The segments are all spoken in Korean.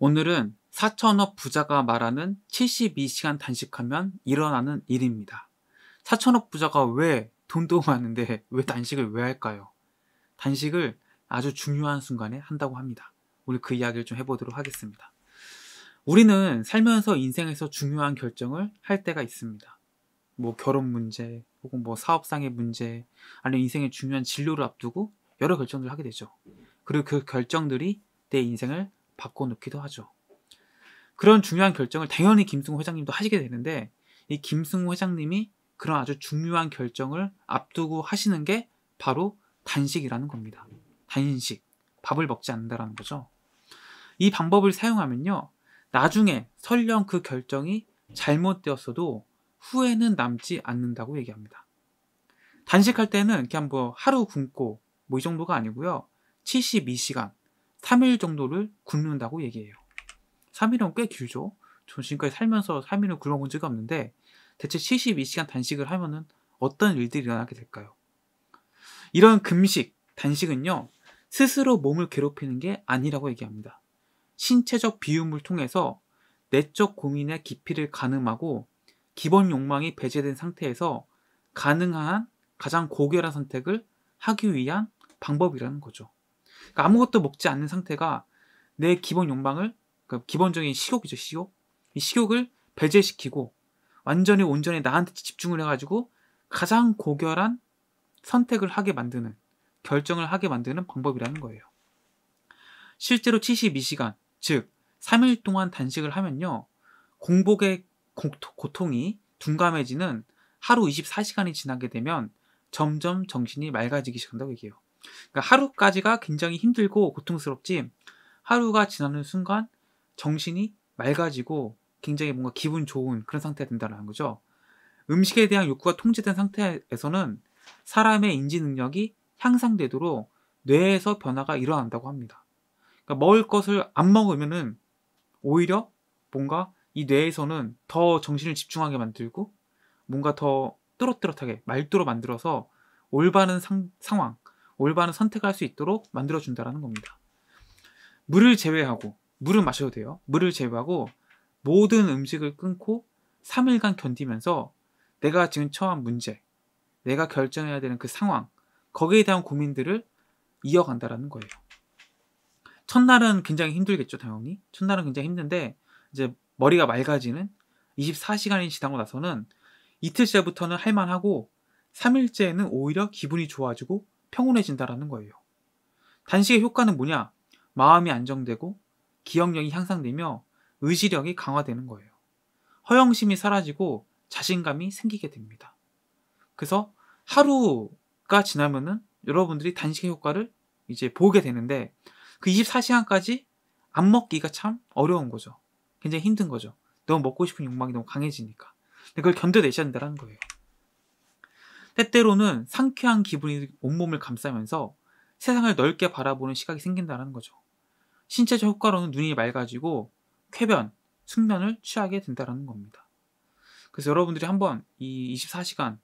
오늘은 4천억 부자가 말하는 72시간 단식하면 일어나는 일입니다. 4천억 부자가 왜 돈도 많은데 왜 단식을 왜 할까요? 단식을 아주 중요한 순간에 한다고 합니다. 오늘 그 이야기를 좀 해보도록 하겠습니다. 우리는 살면서 인생에서 중요한 결정을 할 때가 있습니다. 뭐 결혼 문제, 혹은 뭐 사업상의 문제, 아니면 인생의 중요한 진료를 앞두고 여러 결정들을 하게 되죠. 그리고 그 결정들이 내 인생을 바꿔놓기도 하죠. 그런 중요한 결정을 당연히 김승호 회장님도 하시게 되는데 이 김승호 회장님이 그런 아주 중요한 결정을 앞두고 하시는 게 바로 단식이라는 겁니다. 단식, 밥을 먹지 않는다라는 거죠. 이 방법을 사용하면요. 나중에 설령 그 결정이 잘못되었어도 후회는 남지 않는다고 얘기합니다. 단식할 때는 그냥 뭐 하루 굶고 뭐 이 정도가 아니고요. 72시간, 3일 정도를 굶는다고 얘기해요. 3일은 꽤 길죠. 전 지금까지 살면서 3일을 굶어본 적이 없는데 대체 72시간 단식을 하면은 어떤 일들이 일어나게 될까요? 이런 금식, 단식은요, 스스로 몸을 괴롭히는 게 아니라고 얘기합니다. 신체적 비움을 통해서 내적 고민의 깊이를 가늠하고 기본 욕망이 배제된 상태에서 가능한 가장 고결한 선택을 하기 위한 방법이라는 거죠. 그러니까 아무것도 먹지 않는 상태가 내 기본 욕망을 그러니까 기본적인 식욕이죠 식욕 이 식욕을 배제시키고 완전히 온전히 나한테 집중을 해가지고 가장 고결한 선택을 하게 만드는 결정을 하게 만드는 방법이라는 거예요. 실제로 72시간 즉 3일 동안 단식을 하면요 공복의 고통이 둔감해지는 하루 24시간이 지나게 되면 점점 정신이 맑아지기 시작한다고 얘기해요. 그러니까 하루까지가 굉장히 힘들고 고통스럽지 하루가 지나는 순간 정신이 맑아지고 굉장히 뭔가 기분 좋은 그런 상태가 된다는 거죠. 음식에 대한 욕구가 통제된 상태에서는 사람의 인지 능력이 향상되도록 뇌에서 변화가 일어난다고 합니다. 그러니까 먹을 것을 안 먹으면은 오히려 뭔가 이 뇌에서는 더 정신을 집중하게 만들고 뭔가 더 뚜렷뚜렷하게 말뚜로 만들어서 올바른 상, 상황, 올바른 선택할 수 있도록 만들어준다라는 겁니다. 물을 제외하고, 물을 마셔도 돼요. 물을 제외하고 모든 음식을 끊고 3일간 견디면서 내가 지금 처한 문제, 내가 결정해야 되는 그 상황, 거기에 대한 고민들을 이어간다라는 거예요. 첫날은 굉장히 힘들겠죠, 당연히. 첫날은 굉장히 힘든데, 이제 머리가 맑아지는 24시간이 지나고 나서는 이틀째부터는 할만하고, 3일째에는 오히려 기분이 좋아지고, 평온해진다라는 거예요. 단식의 효과는 뭐냐? 마음이 안정되고 기억력이 향상되며 의지력이 강화되는 거예요. 허영심이 사라지고 자신감이 생기게 됩니다. 그래서 하루가 지나면은 여러분들이 단식의 효과를 이제 보게 되는데 그 24시간까지 안 먹기가 참 어려운 거죠. 굉장히 힘든 거죠. 너무 먹고 싶은 욕망이 너무 강해지니까. 근데 그걸 견뎌내셔야 된다는 거예요. 때때로는 상쾌한 기분이 온몸을 감싸면서 세상을 넓게 바라보는 시각이 생긴다는 거죠. 신체적 효과로는 눈이 맑아지고 쾌변, 숙면을 취하게 된다는 겁니다. 그래서 여러분들이 한번 이 24시간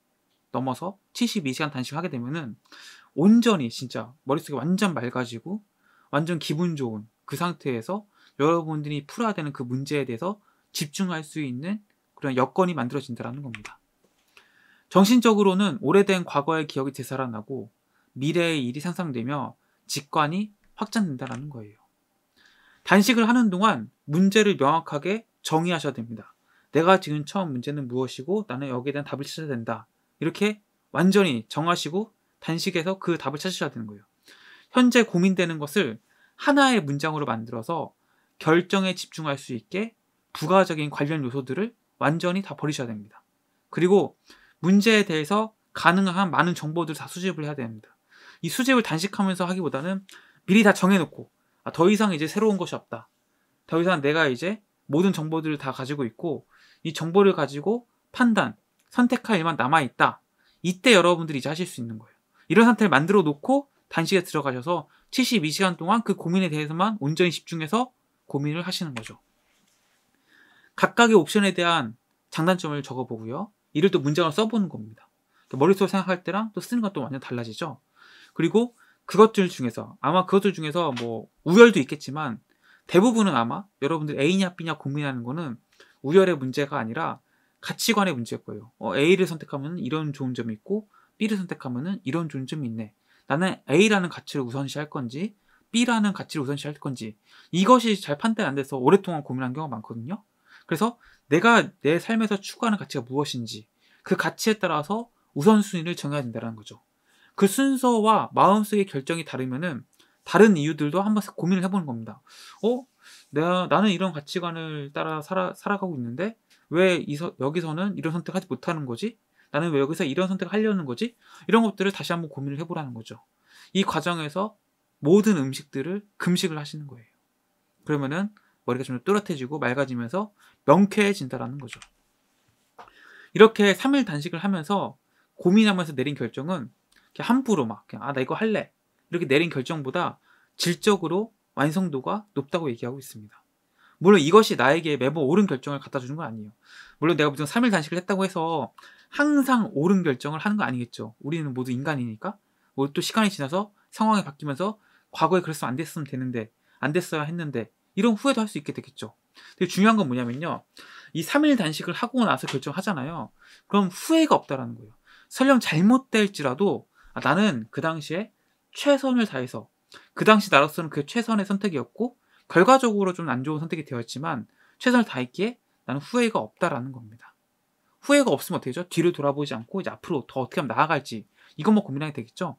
넘어서 72시간 단식하게 되면은 온전히 진짜 머릿속이 완전 맑아지고 완전 기분 좋은 그 상태에서 여러분들이 풀어야 되는 그 문제에 대해서 집중할 수 있는 그런 여건이 만들어진다는 겁니다. 정신적으로는 오래된 과거의 기억이 되살아나고 미래의 일이 상상되며 직관이 확장된다라는 거예요. 단식을 하는 동안 문제를 명확하게 정의하셔야 됩니다. 내가 지금 처음 문제는 무엇이고 나는 여기에 대한 답을 찾아야 된다. 이렇게 완전히 정하시고 단식에서 그 답을 찾으셔야 되는 거예요. 현재 고민되는 것을 하나의 문장으로 만들어서 결정에 집중할 수 있게 부가적인 관련 요소들을 완전히 다 버리셔야 됩니다. 그리고 문제에 대해서 가능한 많은 정보들을 다 수집을 해야 됩니다. 이 수집을 단식하면서 하기보다는 미리 다 정해놓고 아, 더 이상 이제 새로운 것이 없다. 더 이상 내가 이제 모든 정보들을 다 가지고 있고 이 정보를 가지고 판단, 선택할 일만 남아있다. 이때 여러분들이 이제 하실 수 있는 거예요. 이런 상태를 만들어 놓고 단식에 들어가셔서 72시간 동안 그 고민에 대해서만 온전히 집중해서 고민을 하시는 거죠. 각각의 옵션에 대한 장단점을 적어보고요. 이를 또 문장을 써보는 겁니다. 그러니까 머릿속으로 생각할 때랑 또 쓰는 것도 완전 달라지죠. 그리고 그것들 중에서 아마 그것들 중에서 뭐 우열도 있겠지만 대부분은 아마 여러분들 A냐 B냐 고민하는 거는 우열의 문제가 아니라 가치관의 문제일 거예요. 어, A를 선택하면 이런 좋은 점이 있고 B를 선택하면 이런 좋은 점이 있네. 나는 A라는 가치를 우선시할 건지 B라는 가치를 우선시할 건지 이것이 잘 판단 안 돼서 오랫동안 고민한 경우가 많거든요. 그래서 내가 내 삶에서 추구하는 가치가 무엇인지 그 가치에 따라서 우선순위를 정해야 된다는 거죠. 그 순서와 마음속의 결정이 다르면은 다른 이유들도 한 번씩 고민을 해보는 겁니다. 어? 내가, 나는 이런 가치관을 따라 살아, 살아가고 있는데 왜 이서, 여기서는 이런 선택하지 못하는 거지? 나는 왜 여기서 이런 선택을 하려는 거지? 이런 것들을 다시 한번 고민을 해보라는 거죠. 이 과정에서 모든 음식들을 금식을 하시는 거예요. 그러면은 머리가 좀 뚜렷해지고 맑아지면서 명쾌해진다라는 거죠. 이렇게 3일 단식을 하면서 고민하면서 내린 결정은 함부로 막 그냥 아나 이거 할래 이렇게 내린 결정보다 질적으로 완성도가 높다고 얘기하고 있습니다. 물론 이것이 나에게 매번 옳은 결정을 갖다 주는 건 아니에요. 물론 내가 무슨 3일 단식을 했다고 해서 항상 옳은 결정을 하는 거 아니겠죠. 우리는 모두 인간이니까. 뭐 또 시간이 지나서 상황이 바뀌면서 과거에 그랬으면 안 됐으면 되는데 안 됐어야 했는데 이런 후회도 할 수 있게 되겠죠. 되게 중요한 건 뭐냐면요. 이 3일 단식을 하고 나서 결정하잖아요. 그럼 후회가 없다라는 거예요. 설령 잘못될지라도 아, 나는 그 당시에 최선을 다해서 그 당시 나로서는 그 최선의 선택이었고 결과적으로 좀 안 좋은 선택이 되었지만 최선을 다했기에 나는 후회가 없다라는 겁니다. 후회가 없으면 어떻게 되죠? 뒤를 돌아보지 않고 이제 앞으로 더 어떻게 하면 나아갈지 이것만 고민하게 되겠죠.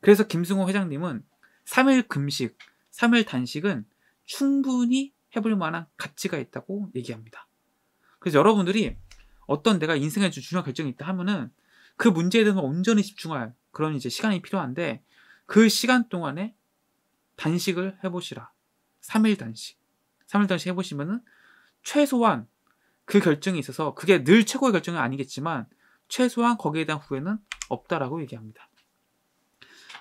그래서 김승호 회장님은 3일 금식, 3일 단식은 충분히 해볼 만한 가치가 있다고 얘기합니다. 그래서 여러분들이 어떤 내가 인생에 중요한 결정이 있다 하면은 그 문제에 대해서 온전히 집중할 그런 이제 시간이 필요한데 그 시간 동안에 단식을 해보시라. 3일 단식. 3일 단식 해보시면은 최소한 그 결정이 있어서 그게 늘 최고의 결정은 아니겠지만 최소한 거기에 대한 후회는 없다라고 얘기합니다.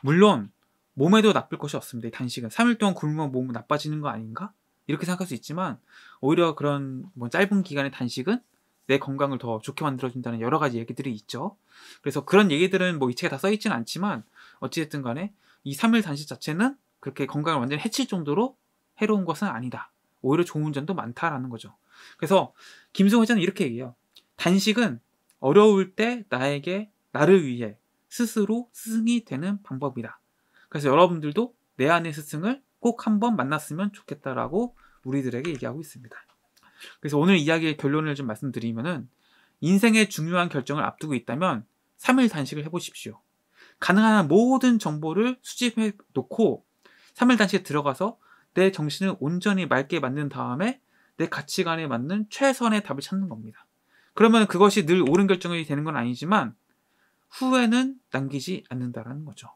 물론 몸에도 나쁠 것이 없습니다. 단식은 3일 동안 굶으면 몸은 나빠지는 거 아닌가? 이렇게 생각할 수 있지만 오히려 그런 뭐 짧은 기간의 단식은 내 건강을 더 좋게 만들어준다는 여러 가지 얘기들이 있죠. 그래서 그런 얘기들은 뭐 이 책에 다 써있지는 않지만 어찌됐든 간에 이 3일 단식 자체는 그렇게 건강을 완전히 해칠 정도로 해로운 것은 아니다. 오히려 좋은 점도 많다라는 거죠. 그래서 김승호 회장은 이렇게 얘기해요. 단식은 어려울 때 나에게 나를 위해 스스로 스승이 되는 방법이다. 그래서 여러분들도 내 안의 스승을 꼭 한번 만났으면 좋겠다라고 우리들에게 얘기하고 있습니다. 그래서 오늘 이야기의 결론을 좀 말씀드리면은 인생의 중요한 결정을 앞두고 있다면 3일 단식을 해보십시오. 가능한 모든 정보를 수집해 놓고 3일 단식에 들어가서 내 정신을 온전히 맑게 만든 다음에 내 가치관에 맞는 최선의 답을 찾는 겁니다. 그러면 그것이 늘 옳은 결정이 되는 건 아니지만 후회는 남기지 않는다라는 거죠.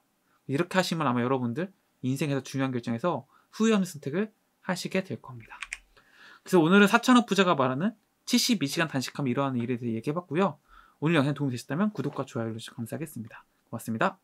이렇게 하시면 아마 여러분들 인생에서 중요한 결정에서 후회 없는 선택을 하시게 될 겁니다. 그래서 오늘은 4천억 부자가 말하는 72시간 단식함 이러한 일에 대해 얘기해봤고요. 오늘 영상 도움이 되셨다면 구독과 좋아요를 감사하겠습니다. 고맙습니다.